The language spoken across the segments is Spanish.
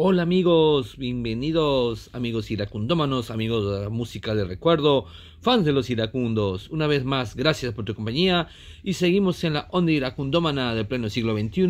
Hola amigos, bienvenidos amigos iracundómanos, amigos de la música de recuerdo, fans de los iracundos. Una vez más, gracias por tu compañía y seguimos en la onda iracundómana del pleno siglo XXI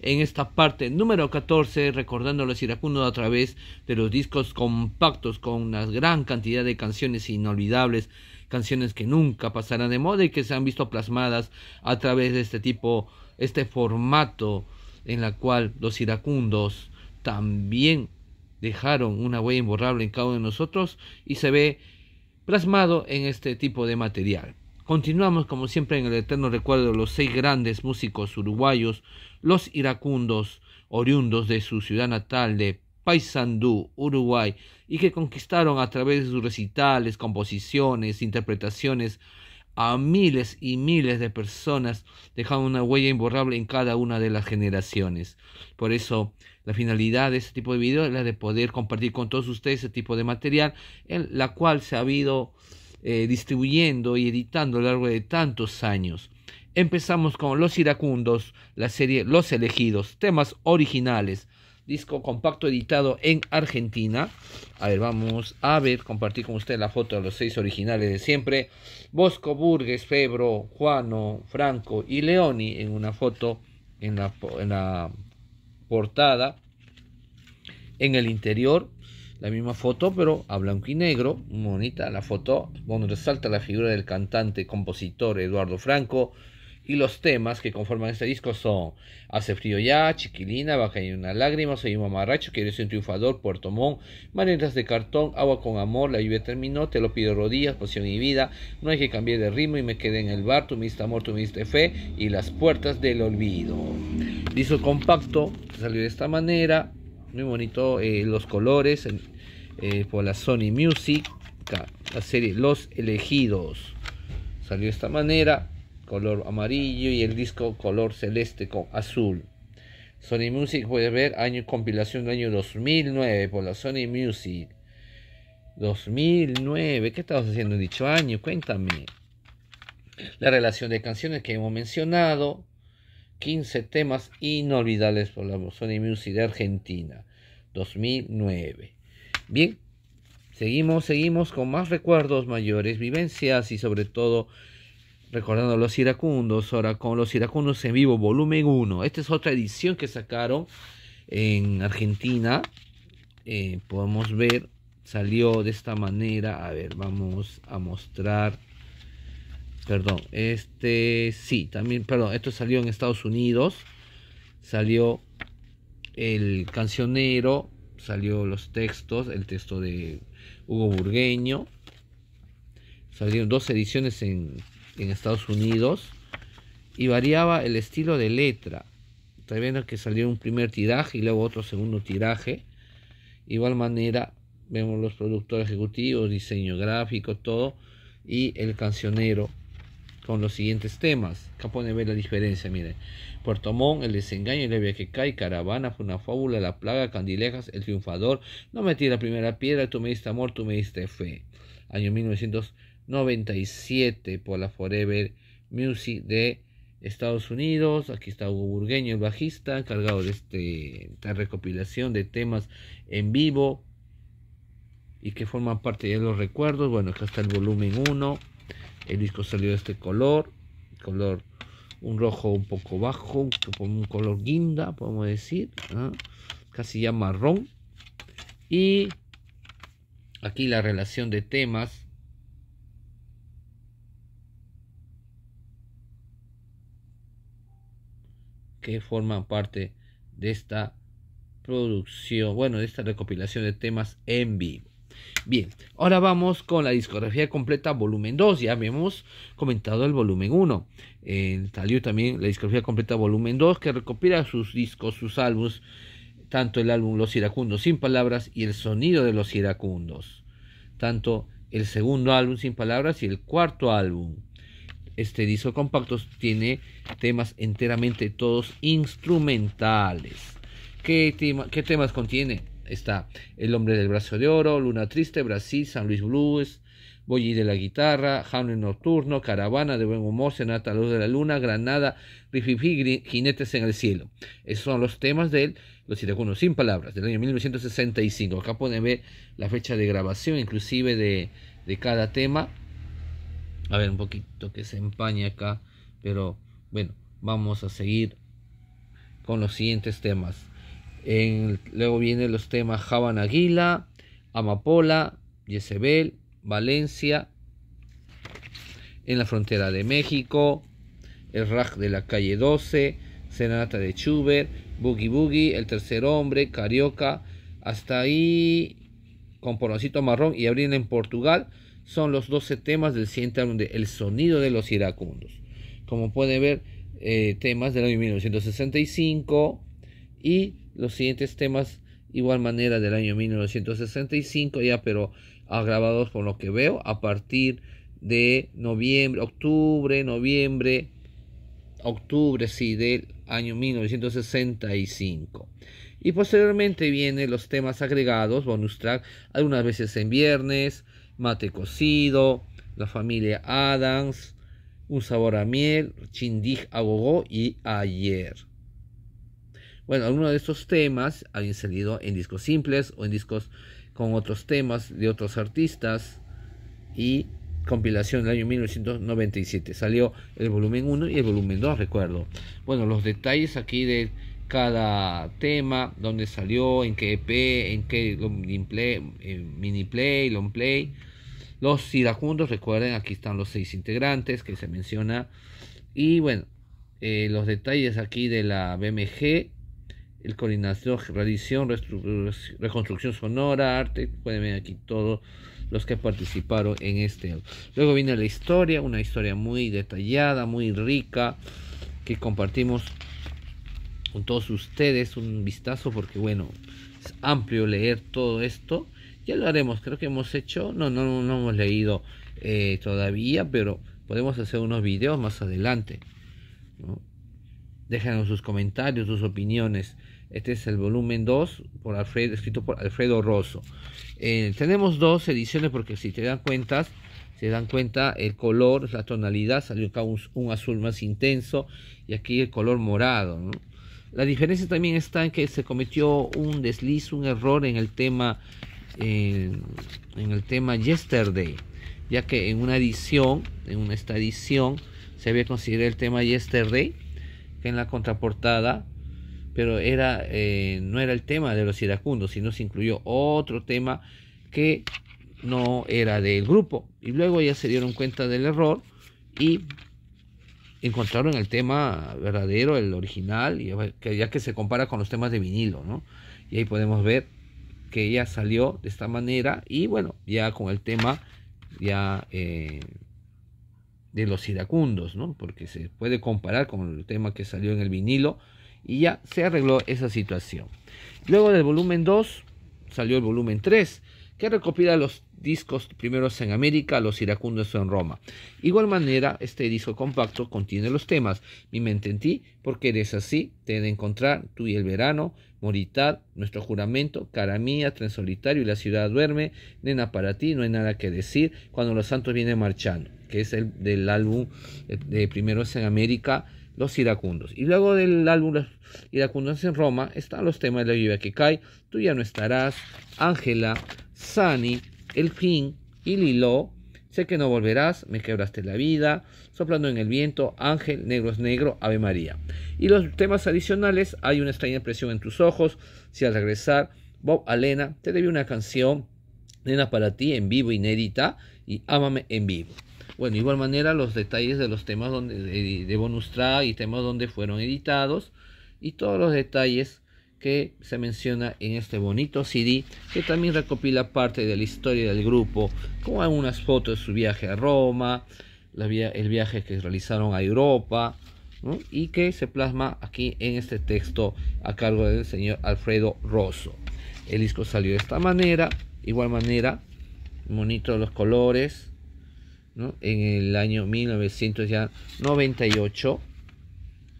en esta parte número 14 recordando a los iracundos a través de los discos compactos con una gran cantidad de canciones inolvidables, canciones que nunca pasarán de moda y que se han visto plasmadas a través de este tipo, este formato en la cual los iracundos también dejaron una huella imborrable en cada uno de nosotros y se ve plasmado en este tipo de material. Continuamos como siempre en el eterno recuerdo de los seis grandes músicos uruguayos, los iracundos, oriundos de su ciudad natal de Paysandú, Uruguay, y que conquistaron a través de sus recitales, composiciones, interpretaciones a miles y miles de personas, dejando una huella imborrable en cada una de las generaciones. Por eso, la finalidad de este tipo de video es la de poder compartir con todos ustedes este tipo de material, en la cual se ha ido eh, distribuyendo y editando a lo largo de tantos años. Empezamos con Los Iracundos, la serie Los Elegidos, temas originales disco compacto editado en Argentina. A ver, vamos a ver, compartir con usted la foto de los seis originales de siempre. Bosco, Burgues, Febro, Juano, Franco y Leoni en una foto en la, portada. En el interior, la misma foto, pero a blanco y negro. bonita la foto, donde resalta la figura del cantante, compositor Eduardo Franco y los temas que conforman este disco son Hace frío ya, Chiquilina, Baja caer una lágrima, Soy un mamarracho, Quiero ser un triunfador, Puerto Montt, Maneras de cartón, Agua con amor, La lluvia terminó, Te lo pido rodillas, poción y vida, No hay que cambiar de ritmo y me quedé en el bar, tu me amor, tu me fe y Las puertas del olvido. Disco compacto, salió de esta manera, muy bonito eh, los colores eh, por la Sony Music, la serie Los Elegidos. Salió de esta manera, color amarillo y el disco color celeste con azul. Sony Music puede ver año compilación del año 2009 por la Sony Music. 2009, ¿qué estamos haciendo en dicho año? Cuéntame. La relación de canciones que hemos mencionado, 15 temas inolvidables por la Sony Music de Argentina, 2009. Bien, seguimos, seguimos con más recuerdos mayores, vivencias y sobre todo recordando Los Iracundos, ahora con Los Iracundos en vivo, volumen 1. Esta es otra edición que sacaron en Argentina. Eh, podemos ver, salió de esta manera. A ver, vamos a mostrar. Perdón, este sí, también, perdón, esto salió en Estados Unidos. Salió el cancionero, salió los textos, el texto de Hugo Burgueño. Salieron dos ediciones en en Estados Unidos y variaba el estilo de letra. Está viendo que salió un primer tiraje y luego otro segundo tiraje. Igual manera vemos los productores ejecutivos, diseño gráfico, todo y el cancionero con los siguientes temas. Acá pone ver la diferencia, miren. Puerto Montt, El desengaño El viaje que cae, Caravana, fue una fábula, La plaga, Candilejas, El triunfador, No metí la primera piedra, Tú me diste amor, Tú me diste fe. Año 1900 97 por la Forever Music de Estados Unidos. Aquí está Hugo Burgueño, el bajista, encargado de este, esta recopilación de temas en vivo y que forman parte de los recuerdos. Bueno, acá está el volumen 1. El disco salió de este color, color un rojo un poco bajo, un color guinda, podemos decir, ¿ah? casi ya marrón. Y aquí la relación de temas que forman parte de esta producción, bueno, de esta recopilación de temas en vivo. Bien, ahora vamos con la discografía completa volumen 2. Ya habíamos comentado el volumen 1. En eh, salió también la discografía completa volumen 2 que recopila sus discos, sus álbumes, tanto el álbum Los Iracundos sin Palabras y El Sonido de los Iracundos. Tanto el segundo álbum sin palabras y el cuarto álbum este disco compacto tiene temas enteramente todos instrumentales. ¿Qué, temas contiene? Está El hombre del brazo de oro, Luna Triste, Brasil, San Luis Blues, Boyi de la guitarra, Hamlet Nocturno, Caravana de Buen Humor, Senata Luz de la Luna, Granada, Rififi, Jinetes en el Cielo. Esos son los temas de Los Iracunos Sin Palabras, del año 1965. Acá pueden ver la fecha de grabación, inclusive de, de cada tema a ver un poquito que se empaña acá pero bueno vamos a seguir con los siguientes temas luego vienen los temas Javan Aguila Amapola Jezebel Valencia en la frontera de México el Raj de la calle 12 Senata de chuber Boogie Boogie El Tercer Hombre Carioca hasta ahí con Poroncito Marrón y abriendo en Portugal son los 12 temas del siguiente álbum de El Sonido de los Iracundos. Como pueden ver, eh, temas del año 1965 y los siguientes temas igual manera del año 1965 ya pero agravados por lo que veo a partir de noviembre octubre noviembre octubre sí del año 1965 y posteriormente vienen los temas agregados bonus track algunas veces en viernes mate cocido, la familia Adams, un sabor a miel, Chindig Agogó y Ayer. Bueno, algunos de estos temas habían salido en discos simples o en discos con otros temas de otros artistas y compilación del año 1997. Salió el volumen 1 y el volumen 2, recuerdo. Bueno, los detalles aquí de cada tema, dónde salió, en qué EP, en qué mini eh, play, long play. Los iracundos, recuerden, aquí están los seis integrantes que se menciona. Y bueno, eh, los detalles aquí de la BMG, el coordinación, realización, reconstrucción sonora, arte, pueden ver aquí todos los que participaron en este. Luego viene la historia, una historia muy detallada, muy rica, que compartimos con todos ustedes un vistazo porque bueno, es amplio leer todo esto. Ya lo haremos, creo que hemos hecho, no, no, no hemos leído eh, todavía, pero podemos hacer unos videos más adelante. ¿no? Déjanos sus comentarios, sus opiniones. Este es el volumen 2, por Alfredo, escrito por Alfredo Rosso. Eh, tenemos dos ediciones porque si te dan cuentas, se dan cuenta el color, la tonalidad, salió acá un, un azul más intenso y aquí el color morado. ¿no? La diferencia también está en que se cometió un desliz, un error en el tema, en el tema Yesterday, ya que en una edición, en esta edición, se había considerado el tema Yesterday, que en la contraportada, pero era, eh, no era el tema de los iracundos, sino se incluyó otro tema que no era del grupo. Y luego ya se dieron cuenta del error y encontraron el tema verdadero, el original, y eh, ya que se compara con los temas de vinilo, ¿no? Y ahí podemos ver que ella salió de esta manera y bueno, ya con el tema ya eh, de los iracundos, ¿no? Porque se puede comparar con el tema que salió en el vinilo y ya se arregló esa situación. Luego del volumen 2 salió el volumen 3 que recopila los discos primeros en América, Los iracundos en Roma. Igual manera, este disco compacto contiene los temas Mi mente en ti, porque eres así, te de encontrar, tú y el verano, Moritad, Nuestro juramento, Cara mía, Tren solitario y La ciudad duerme, Nena para ti, no hay nada que decir, Cuando los santos vienen marchando, que es el del álbum eh, de primeros en América, los iracundos. Y luego del álbum Los iracundos en Roma están los temas de la lluvia que cae, Tú ya no estarás, Ángela, Sani, el fin, y Lilo, sé que no volverás, me quebraste la vida, soplando en el viento, ángel, negro es negro, Ave María. Y los temas adicionales, hay una extraña impresión en tus ojos, si al regresar, Bob Alena te debió una canción, Nena para ti, en vivo, inédita, y Ámame en vivo. Bueno, igual manera los detalles de los temas donde, de, de bonus track y temas donde fueron editados y todos los detalles que se menciona en este bonito CD que también recopila parte de la historia del grupo, con algunas fotos de su viaje a Roma, el viaje que realizaron a Europa y que se plasma aquí en este texto a cargo del señor Alfredo Rosso. El disco salió de esta manera, igual manera, bonito los colores, en el año 1998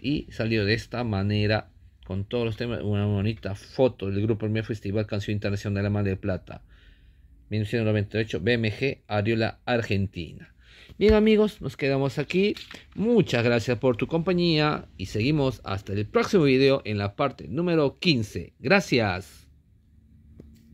y salió de esta manera con todos los temas, una bonita foto del grupo El Festival Canción Internacional de la mano de Plata, 1998, BMG, Ariola, Argentina. Bien amigos, nos quedamos aquí. Muchas gracias por tu compañía y seguimos hasta el próximo video en la parte número 15. Gracias.